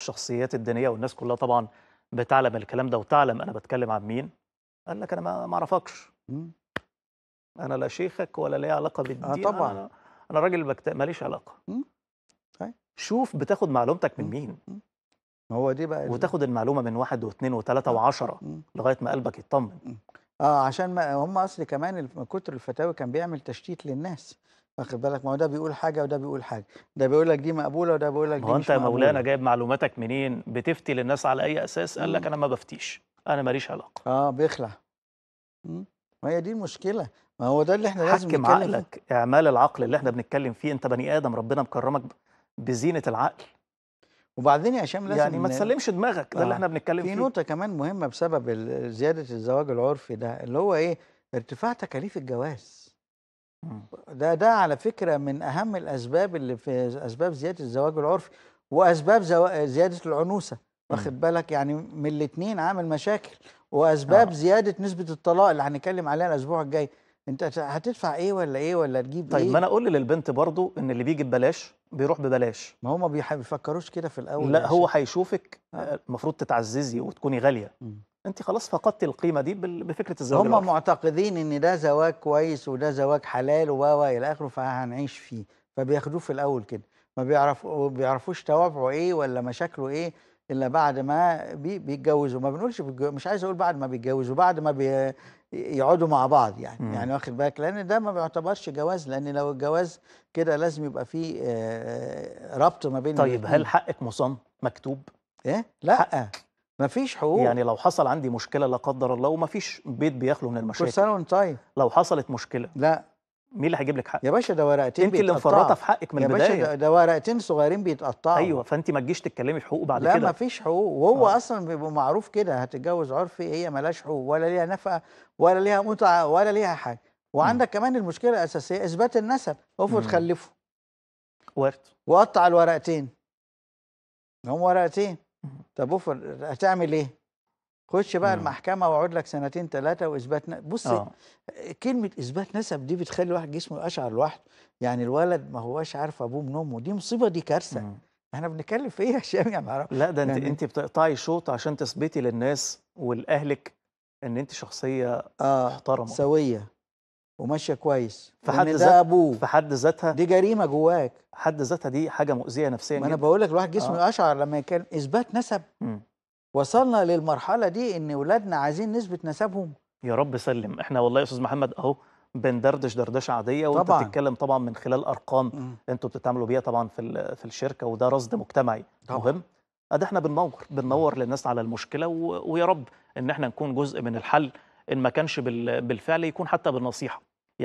الشخصيات الدينيه والناس كلها طبعا بتعلم الكلام ده وتعلم انا بتكلم عن مين قال لك انا ما اعرفكش انا لا شيخك ولا لي علاقه آه، بالدين آه طبعا انا, أنا راجل بكت... ماليش علاقه طيب. شوف بتاخد معلومتك من مين ما هو دي بقى وتاخد المعلومه من واحد واثنين وثلاثه آه. وعشرة لغايه ما قلبك يطمن اه عشان ما هم اصل كمان كتر الفتاوي كان بيعمل تشتيت للناس واخد بالك ما هو ده بيقول حاجه وده بيقول حاجه ده بيقول لك دي مقبوله وده بيقول لك دي هو انت يا مولانا جايب معلوماتك منين بتفتي للناس على اي اساس قال لك انا ما بفتيش انا ماليش علاقه اه بيخلع ما هي دي المشكله ما هو ده اللي احنا لازم نتكلم حكم عقلك فيه. اعمال العقل اللي احنا بنتكلم فيه انت بني ادم ربنا مكرمك بزينه العقل وبعدين يا هشام لازم يعني ما تسلمش دماغك ده آه. اللي احنا بنتكلم فيه في نقطه كمان مهمه بسبب زياده الزواج العرفي ده اللي هو ايه ارتفاع تكاليف الجواز ده ده على فكرة من أهم الأسباب اللي في أسباب زيادة الزواج العرفي وأسباب زو... زيادة العنوسة واخد بالك يعني من الاثنين عامل مشاكل وأسباب آه. زيادة نسبة الطلاق اللي هنتكلم عليها الأسبوع الجاي أنت هتدفع إيه ولا إيه ولا تجيب طيب إيه؟ ما أنا أقول للبنت برضو إن اللي بيجي ببلاش بيروح ببلاش ما هم ما بيفكروش كده في الأول لا هو هيشوفك آه. المفروض تتعززي وتكوني غالية م. انت خلاص فقدت القيمه دي بفكره الزواج هم معتقدين ان ده زواج كويس وده زواج حلال و و الى اخره فهنعيش فيه فبياخدوه في الاول كده ما بيعرف بيعرفوش توابعه ايه ولا مشاكله ايه الا بعد ما بي بيتجوزوا ما بنقولش بيتجوز مش عايز اقول بعد ما بيتجوزوا بعد ما بيقعدوا يقعدوا مع بعض يعني مم. يعني واخد بالك لان ده ما بيعتبرش جواز لان لو الجواز كده لازم يبقى فيه آه، ربط ما بين طيب هل حقك مصن مكتوب ايه لا حق. مفيش حقوق يعني لو حصل عندي مشكله لا قدر الله ومفيش بيت بيخلو من المشاكل كل سنه وانت طيب لو حصلت مشكله لا مين اللي هيجيب لك حق يا باشا ده ورقتين انت اللي مفرطه في حقك من البدايه يا باشا ده ورقتين صغيرين بيتقطعوا ايوه فانت ما تجيش تتكلمي في بعد لا كده لا مفيش حقوق وهو آه. اصلا بيبقى معروف كده هتتجوز عرفي إيه، هي ملاش حقوق ولا ليها نفقه ولا ليها متعه ولا ليها حاجه وعندك م. كمان المشكله الاساسيه اثبات النسب افرض خلفه ورد وقطع الورقتين هم ورقتين طب افرض هتعمل ايه؟ خش بقى مم. المحكمه واقعد لك سنتين ثلاثه واثبات ن... بص أوه. كلمه اثبات نسب دي بتخلي الواحد جسمه يقشعر لوحده يعني الولد ما هواش عارف ابوه من امه دي مصيبه دي كارثه مم. احنا بنتكلم في ايه يا هشام يا معرفش لا ده انت يعني انت بتقطعي شوط عشان تثبتي للناس ولاهلك ان انت شخصيه آه محترمه سويه وماشيه كويس في حد ذاتها في حد ذاتها دي جريمه جواك حد ذاتها دي حاجه مؤذيه نفسيا ما انا بقول لك الواحد جسمه آه. اشعر لما كان اثبات نسب م. وصلنا للمرحله دي ان اولادنا عايزين نثبت نسبهم يا رب سلم احنا والله يا استاذ محمد اهو بندردش دردشه عاديه وانت طبعًا. بتتكلم طبعا من خلال ارقام انتوا بتتعاملوا بيها طبعا في في الشركه وده رصد مجتمعي طبعًا. مهم ادي احنا بننور بننور للناس على المشكله و... ويا رب ان احنا نكون جزء من الحل ان ما كانش بال... بالفعل يكون حتى بالنصيحه